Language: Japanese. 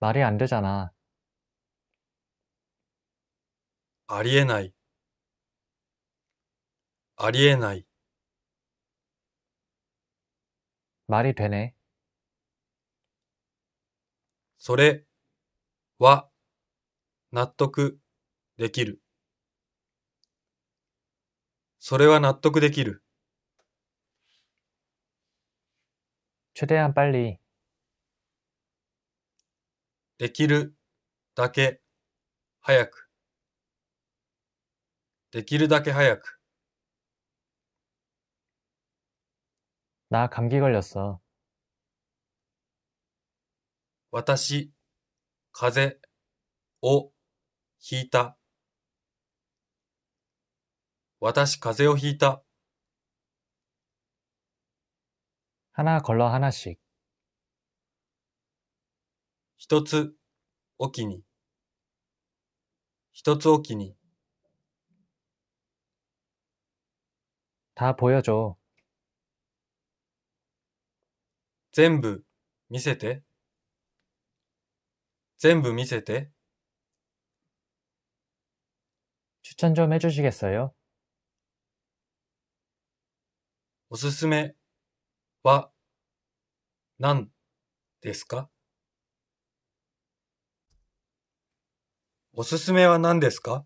말이 안 되잖아. ありえない、ありえない、 말이 되네. それは納得できる。それは納得できる。 최대한 빨리 できるだけ早くできるだけ早くな、감기걸렸어私、風邪をひいた。私、風邪をひいた。하나걸러하나씩一つおきに、一つおきに。다보여줘全部見せて。全部見せて。추천좀해주시겠어요おすすめは何ですかおすすめは何ですか